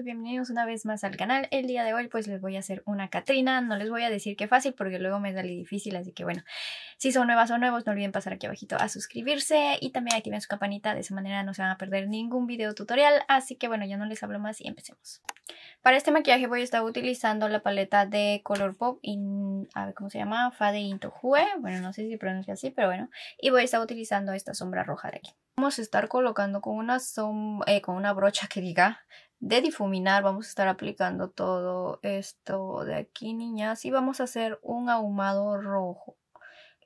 bienvenidos una vez más al canal. El día de hoy pues les voy a hacer una Catrina, no les voy a decir que fácil porque luego me sale difícil, así que bueno, si son nuevas o nuevos no olviden pasar aquí abajito a suscribirse y también activen su campanita, de esa manera no se van a perder ningún video tutorial, así que bueno, ya no les hablo más y empecemos. Para este maquillaje voy a estar utilizando la paleta de Color Pop, y a ver cómo se llama, Fade into Hue bueno no sé si pronuncia así, pero bueno, y voy a estar utilizando esta sombra roja de aquí. Vamos a estar colocando con una, sombra eh, con una brocha que diga de difuminar vamos a estar aplicando todo esto de aquí, niñas. Y vamos a hacer un ahumado rojo.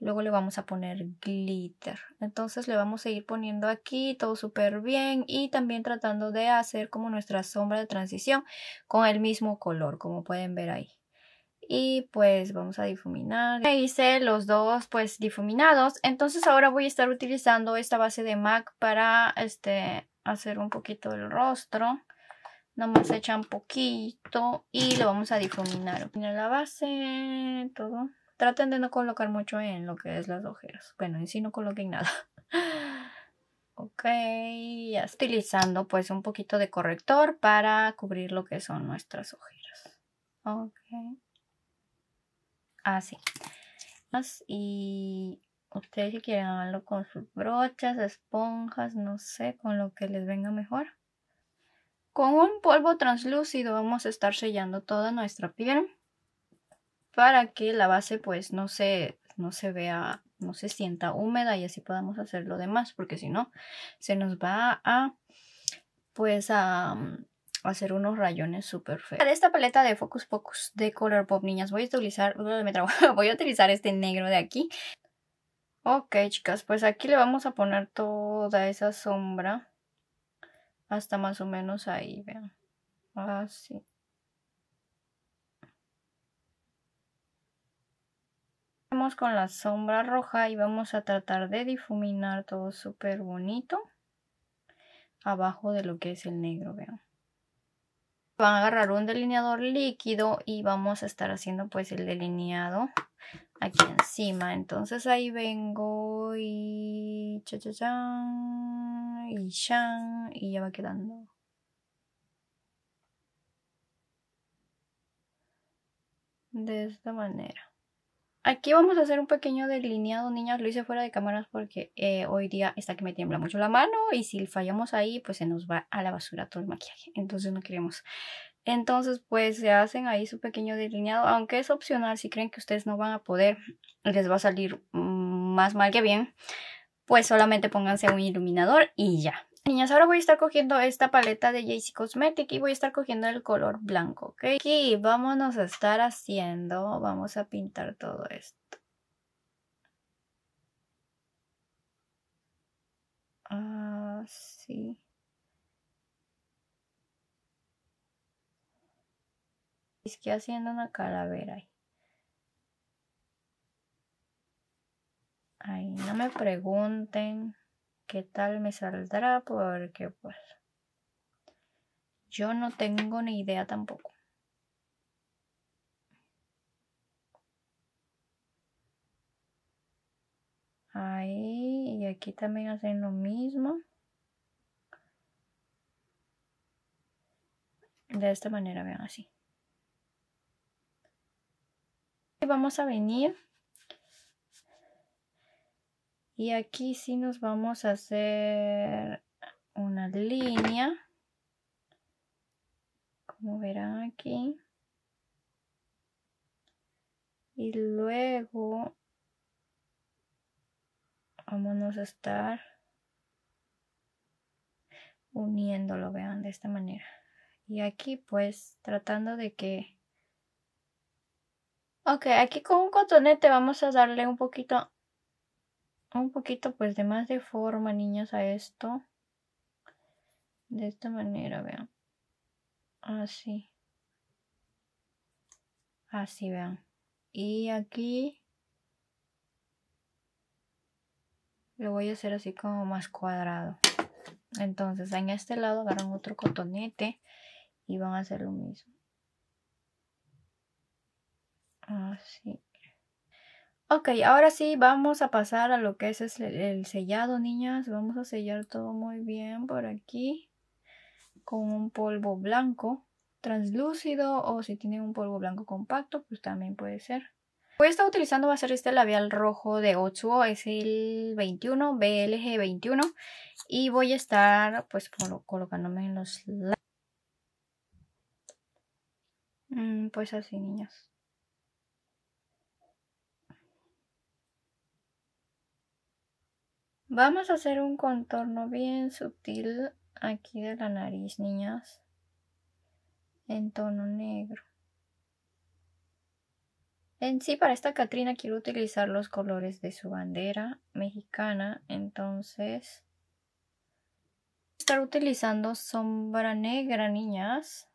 Luego le vamos a poner glitter. Entonces le vamos a ir poniendo aquí todo súper bien y también tratando de hacer como nuestra sombra de transición con el mismo color, como pueden ver ahí. Y pues vamos a difuminar. Ya hice los dos pues difuminados. Entonces ahora voy a estar utilizando esta base de MAC para este, hacer un poquito el rostro. Nomás un poquito y lo vamos a difuminar. En la base, todo. Traten de no colocar mucho en lo que es las ojeras. Bueno, en sí no coloquen nada. ok, ya utilizando pues un poquito de corrector para cubrir lo que son nuestras ojeras. Ok. Así. Ah, y ustedes si quieren hacerlo con sus brochas, esponjas, no sé, con lo que les venga mejor. Con un polvo translúcido vamos a estar sellando toda nuestra piel para que la base pues no se, no se vea, no se sienta húmeda y así podamos hacer lo demás, porque si no se nos va a pues a, mm, hacer unos rayones súper feos. De esta paleta de Focus Focus de Colourpop, niñas, voy a utilizar, voy a utilizar este negro de aquí. Ok, chicas, pues aquí le vamos a poner toda esa sombra hasta más o menos ahí, vean. Así. Ah, vamos con la sombra roja y vamos a tratar de difuminar todo súper bonito abajo de lo que es el negro, vean. Van a agarrar un delineador líquido y vamos a estar haciendo pues el delineado aquí encima. Entonces ahí vengo y cha cha y y ya va quedando. De esta manera. Aquí vamos a hacer un pequeño delineado, niñas. Lo hice fuera de cámaras porque eh, hoy día está que me tiembla mucho la mano y si fallamos ahí, pues se nos va a la basura todo el maquillaje. Entonces no queremos. Entonces, pues se hacen ahí su pequeño delineado, aunque es opcional. Si creen que ustedes no van a poder, les va a salir mm, más mal que bien pues solamente pónganse un iluminador y ya. Niñas, ahora voy a estar cogiendo esta paleta de JC Cosmetic y voy a estar cogiendo el color blanco, ¿ok? Aquí vámonos a estar haciendo, vamos a pintar todo esto. Así. Ah, es que haciendo una calavera ahí. no me pregunten qué tal me saldrá porque pues, pues yo no tengo ni idea tampoco. Ahí y aquí también hacen lo mismo. De esta manera, vean así. Y vamos a venir y aquí sí nos vamos a hacer una línea como verán aquí y luego vámonos a estar uniéndolo vean de esta manera y aquí pues tratando de que ok aquí con un cotonete vamos a darle un poquito un poquito pues de más de forma, niños a esto. De esta manera, vean. Así. Ah, así, ah, vean. Y aquí lo voy a hacer así como más cuadrado. Entonces, en este lado agarran otro cotonete y van a hacer lo mismo. Así. Ah, Ok, ahora sí vamos a pasar a lo que es el sellado, niñas. Vamos a sellar todo muy bien por aquí con un polvo blanco translúcido o si tienen un polvo blanco compacto, pues también puede ser. Voy a estar utilizando va a ser este labial rojo de Otsuo, es el 21, BLG 21 y voy a estar pues colocándome en los labios. Mm, pues así, niñas. Vamos a hacer un contorno bien sutil aquí de la nariz, niñas, en tono negro. En sí, para esta Catrina quiero utilizar los colores de su bandera mexicana, entonces estar utilizando sombra negra, niñas,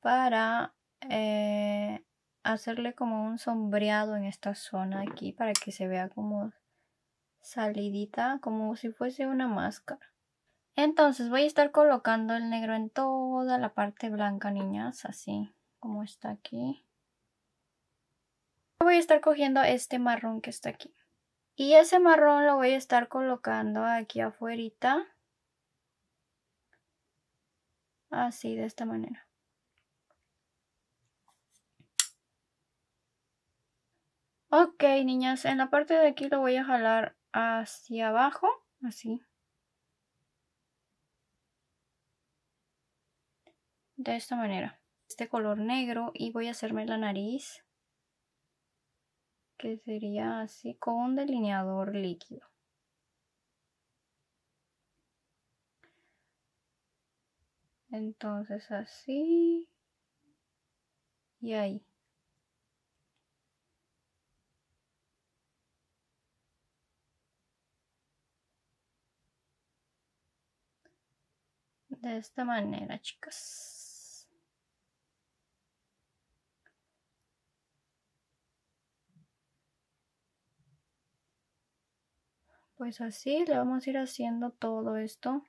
para eh, hacerle como un sombreado en esta zona aquí para que se vea como salidita, como si fuese una máscara. Entonces voy a estar colocando el negro en toda la parte blanca, niñas, así como está aquí. Voy a estar cogiendo este marrón que está aquí. Y ese marrón lo voy a estar colocando aquí afuerita. Así, de esta manera. Ok, niñas, en la parte de aquí lo voy a jalar hacia abajo, así. De esta manera, este color negro y voy a hacerme la nariz, que sería así, con un delineador líquido. Entonces así y ahí. de esta manera, chicas. Pues así le vamos a ir haciendo todo esto.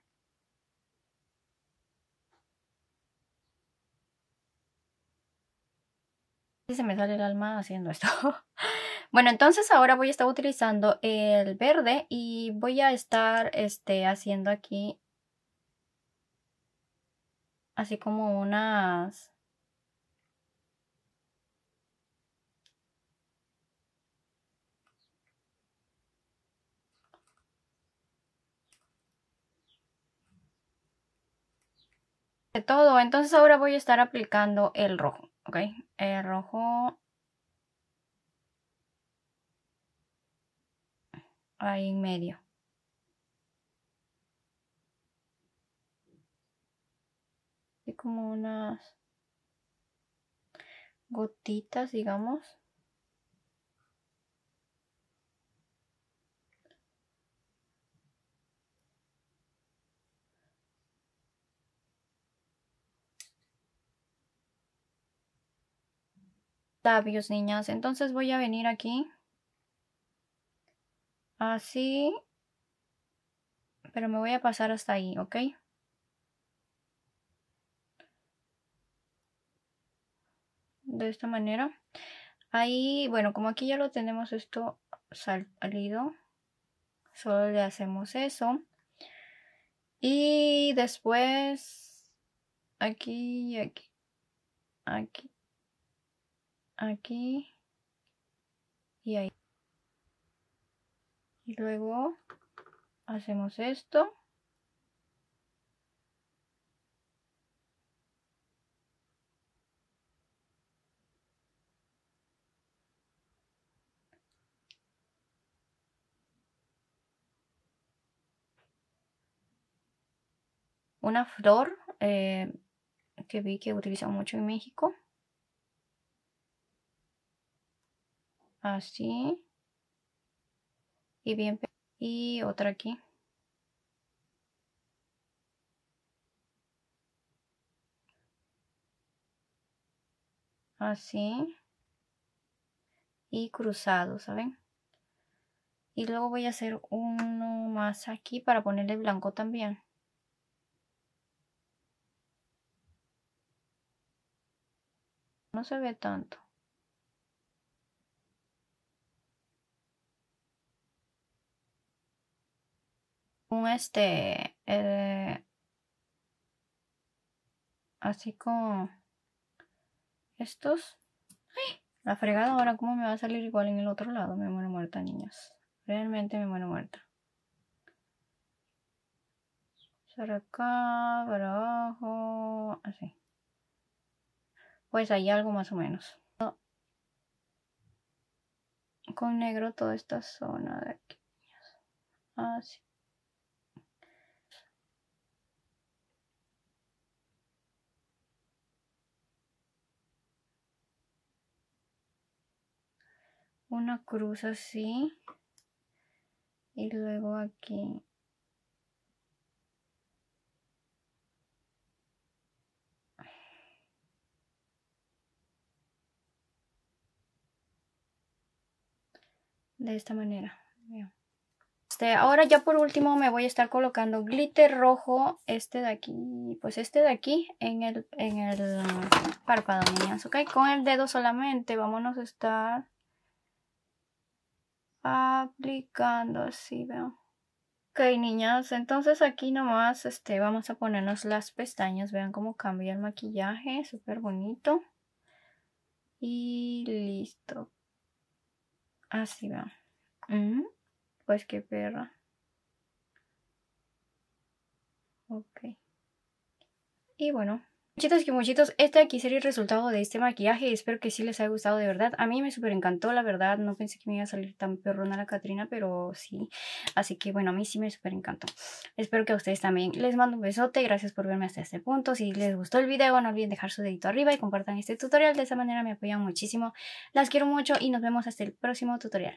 Se me sale el alma haciendo esto. Bueno, entonces ahora voy a estar utilizando el verde y voy a estar este, haciendo aquí así como unas de todo entonces ahora voy a estar aplicando el rojo ok el rojo ahí en medio como unas gotitas, digamos. labios, niñas. Entonces voy a venir aquí. Así. Pero me voy a pasar hasta ahí, ¿ok? de esta manera. Ahí, bueno, como aquí ya lo tenemos esto salido, solo le hacemos eso. Y después, aquí, aquí, aquí, aquí y ahí. Y luego hacemos esto. una flor eh, que vi que utilizan mucho en México. Así. Y bien. Y otra aquí. Así. Y cruzado, ¿saben? Y luego voy a hacer uno más aquí para ponerle blanco también. No se ve tanto. Un este... así como... Estos. La fregada ahora, ¿cómo me va a salir igual en el otro lado? Me muero muerta, niñas. Realmente me muero muerta. Para acá, para abajo, así pues hay algo más o menos. Con negro toda esta zona de aquí. Así. Ah, Una cruz así. Y luego aquí de esta manera. Este, ahora ya por último me voy a estar colocando glitter rojo, este de aquí, pues este de aquí en el, en el párpado, niñas, ¿ok? Con el dedo solamente vámonos a estar aplicando así, veo. Ok, niñas, entonces aquí nomás este, vamos a ponernos las pestañas. Vean cómo cambia el maquillaje, súper bonito. Y listo, Así va. pues qué perra. Okay. Y bueno, Muchitos que muchitos, este aquí sería el resultado de este maquillaje. Espero que sí les haya gustado de verdad. A mí me super encantó, la verdad. No pensé que me iba a salir tan perrona la Catrina, pero sí. Así que bueno, a mí sí me super encantó. Espero que a ustedes también. Les mando un besote. Gracias por verme hasta este punto. Si les gustó el video, no olviden dejar su dedito arriba y compartan este tutorial. De esa manera me apoyan muchísimo. Las quiero mucho y nos vemos hasta el próximo tutorial.